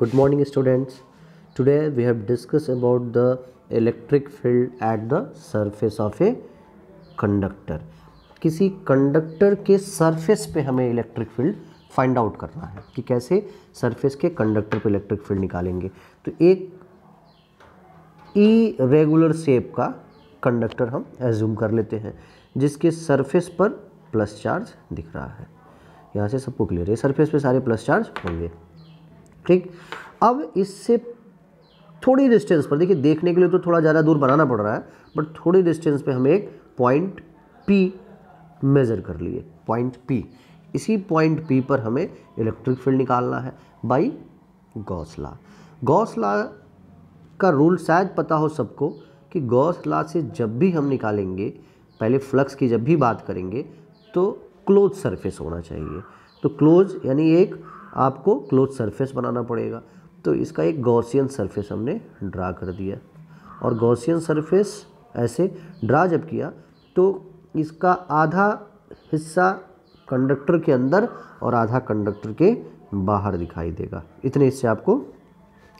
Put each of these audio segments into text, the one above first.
good morning students today we have discussed about the electric field at the surface of a conductor किसी conductor के surface पे हमें electric field find out करना है कि कैसे सरफेस के कंडक्टर पे इलेक्ट्रिक फील्ड निकालेंगे तो एक ई रेगुलर शेप का कंडक्टर हम एज्यूम कर लेते हैं जिसके सरफेस पर प्लस चार्ज दिख रहा है यहाँ से सबको क्लियर है सरफेस पे सारे प्लस चार्ज होंगे ठीक अब इससे थोड़ी डिस्टेंस पर देखिए देखने के लिए तो थोड़ा ज़्यादा दूर बनाना पड़ रहा है बट थोड़ी डिस्टेंस पे हम एक पॉइंट पी मेज़र कर लिए पॉइंट पी इसी पॉइंट पी पर हमें इलेक्ट्रिक फील्ड निकालना है बाई गौसला गौसला का रूल शायद पता हो सबको कि गौसला से जब भी हम निकालेंगे पहले फ्लक्स की जब भी बात करेंगे तो क्लोज सरफेस होना चाहिए तो क्लोज यानी एक आपको क्लोज सरफेस बनाना पड़ेगा तो इसका एक गौसियन सरफेस हमने ड्रा कर दिया और गौसियन सरफेस ऐसे ड्रा जब किया तो इसका आधा हिस्सा कंडक्टर के अंदर और आधा कंडक्टर के बाहर दिखाई देगा इतने हिस्से आपको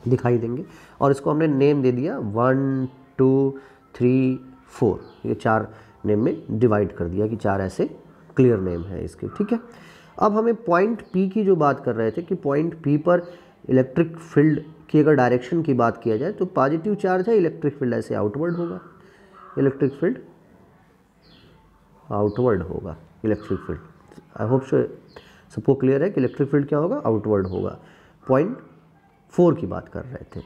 दिखाई देंगे और इसको हमने नेम दे दिया वन टू थ्री फोर ये चार नेम में डिवाइड कर दिया कि चार ऐसे क्लियर नेम है इसके ठीक है अब हमें पॉइंट पी की जो बात कर रहे थे कि पॉइंट पी पर इलेक्ट्रिक फील्ड की अगर डायरेक्शन की बात किया जाए तो पॉजिटिव चार्ज है इलेक्ट्रिक फील्ड ऐसे आउटवर्ड होगा इलेक्ट्रिक फील्ड आउटवर्ड होगा electric field I hope so सबको क्लियर है कि इलेक्ट्रिक फील्ड क्या होगा आउटवर्ड होगा पॉइंट फोर की बात कर रहे थे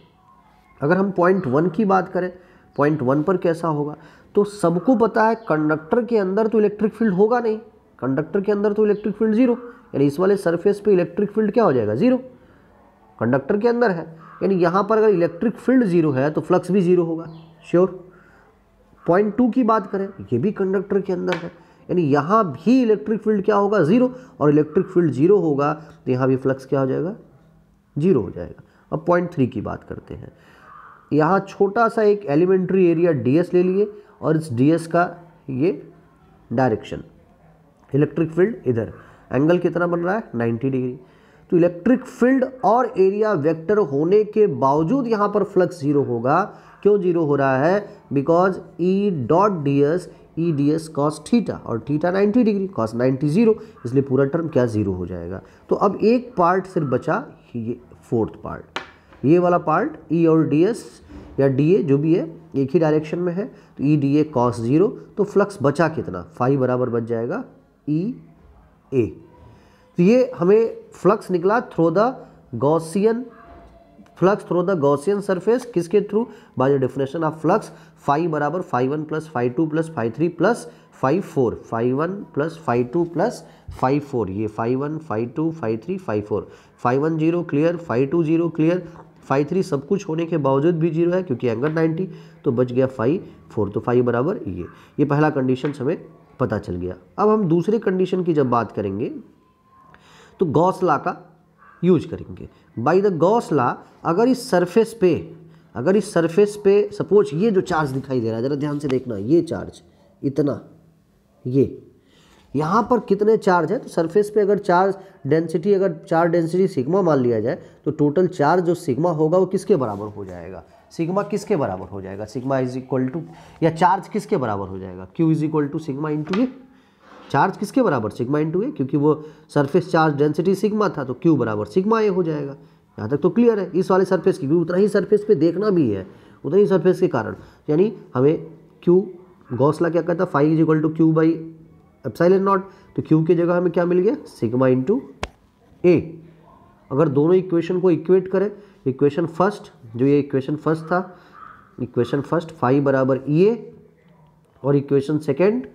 अगर हम पॉइंट वन की बात करें पॉइंट वन पर कैसा होगा तो सबको पता है कंडक्टर के अंदर तो इलेक्ट्रिक फील्ड होगा नहीं कंडक्टर के अंदर तो इलेक्ट्रिक फील्ड जीरो यानी इस वाले सरफेस पे इलेक्ट्रिक फील्ड क्या हो जाएगा जीरो कंडक्टर के अंदर है यानी यहाँ पर अगर इलेक्ट्रिक फील्ड जीरो है तो फ्लक्स भी जीरो होगा श्योर पॉइंट टू की बात करें ये भी कंडक्टर के अंदर है यानी यहाँ भी इलेक्ट्रिक फील्ड क्या होगा ज़ीरो और इलेक्ट्रिक फील्ड ज़ीरो होगा तो यहाँ भी फ्लक्स क्या हो जाएगा ज़ीरो हो जाएगा अब पॉइंट थ्री की बात करते हैं यहाँ छोटा सा एक एलिमेंट्री एरिया एस ले लिए और इस एस का ये डायरेक्शन इलेक्ट्रिक फील्ड इधर एंगल कितना बन रहा है 90 डिग्री तो इलेक्ट्रिक फील्ड और एरिया वेक्टर होने के बावजूद यहाँ पर फ्लक्स जीरो होगा क्यों जीरो हो रहा है because E dot D S E D S cos theta और ठीटा 90 डिग्री कॉस 90 जीरो इसलिए पूरा टर्म क्या जीरो हो जाएगा तो अब एक पार्ट सिर्फ बचा ये फोर्थ पार्ट ये वाला पार्ट ई e और डी एस या डी ए जो भी है एक ही डायरेक्शन में है तो E D A cos zero तो फ्लक्स बचा कितना फाइव बराबर बच जाएगा ई e ए तो ये हमें फ्लक्स निकला through the Gaussian flux through the Gaussian surface किसके through by the definition of flux phi बराबर phi one plus phi two plus phi three plus phi four phi one plus phi two plus phi four ये phi one phi two phi three phi four phi one zero clear phi two zero clear phi three सब कुछ होने के बावजूद भी zero है क्योंकि angle ninety तो बच गया फाइव फोर तो फाइव बराबर ये e ये पहला कंडीशन हमें पता चल गया अब हम दूसरे कंडीशन की जब बात करेंगे तो गौसला का यूज करेंगे बाई द गौसला अगर इस सरफेस पे अगर इस सरफेस पे सपोज ये जो चार्ज दिखाई दे रहा है ज़रा ध्यान से देखना ये चार्ज इतना ये यहाँ पर कितने चार्ज है तो सरफेस पे अगर चार्ज डेंसिटी अगर चार्ज डेंसिटी सिग्मा मान लिया जाए तो टोटल चार्ज जो सिग्मा होगा वो किसके बराबर हो जाएगा सिग्मा किसके बराबर हो जाएगा सिग्मा इज इक्वल टू या चार्ज किसके बराबर हो जाएगा Q is equal to sigma into A charge किसके बराबर सिग्मा इंटू ए क्योंकि वो सरफेस चार्ज डेंसिटी सिग्मा था तो क्यू बराबर सिग्मा ए हो जाएगा यहाँ तक तो क्लियर है इस वाले सरफेस की भी उतना ही सरफेस पे देखना भी है उतना ही सरफेस के कारण यानी हमें क्यू गौसला क्या कहता phi is equal to Q by epsilon naught तो क्यू की जगह हमें क्या मिल गया सिग्मा इंटू ए अगर दोनों इक्वेशन को इक्वेट करें इक्वेशन फर्स्ट जो ये इक्वेशन फर्स्ट था इक्वेशन फर्स्ट फाइव बराबर ई e और इक्वेशन सेकेंड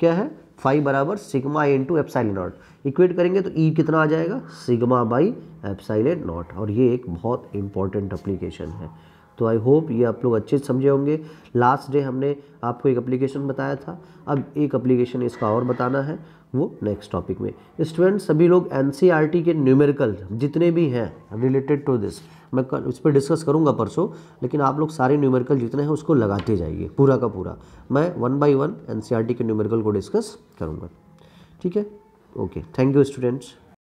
क्या है फाइव बराबर sigma into epsilon naught equate करेंगे तो ई e कितना आ जाएगा सिग्मा बाई एपसाइलेट नॉट और ये एक बहुत इंपॉर्टेंट अप्लीकेशन है तो आई होप ये आप लोग अच्छे से समझे होंगे लास्ट डे हमने आपको एक एप्लीकेशन बताया था अब एक एप्लीकेशन इसका और बताना है वो नेक्स्ट टॉपिक में स्टूडेंट सभी लोग एन e के न्यूमेरिकल जितने भी हैं रिलेटेड टू दिस मैं कर, इस पर डिस्कस करूंगा परसों लेकिन आप लोग सारे न्यूमेरिकल जितने हैं उसको लगाते जाइए पूरा का पूरा मैं वन बाई वन एन के न्यूमेरिकल को डिस्कस करूँगा ठीक है ओके थैंक यू स्टूडेंट्स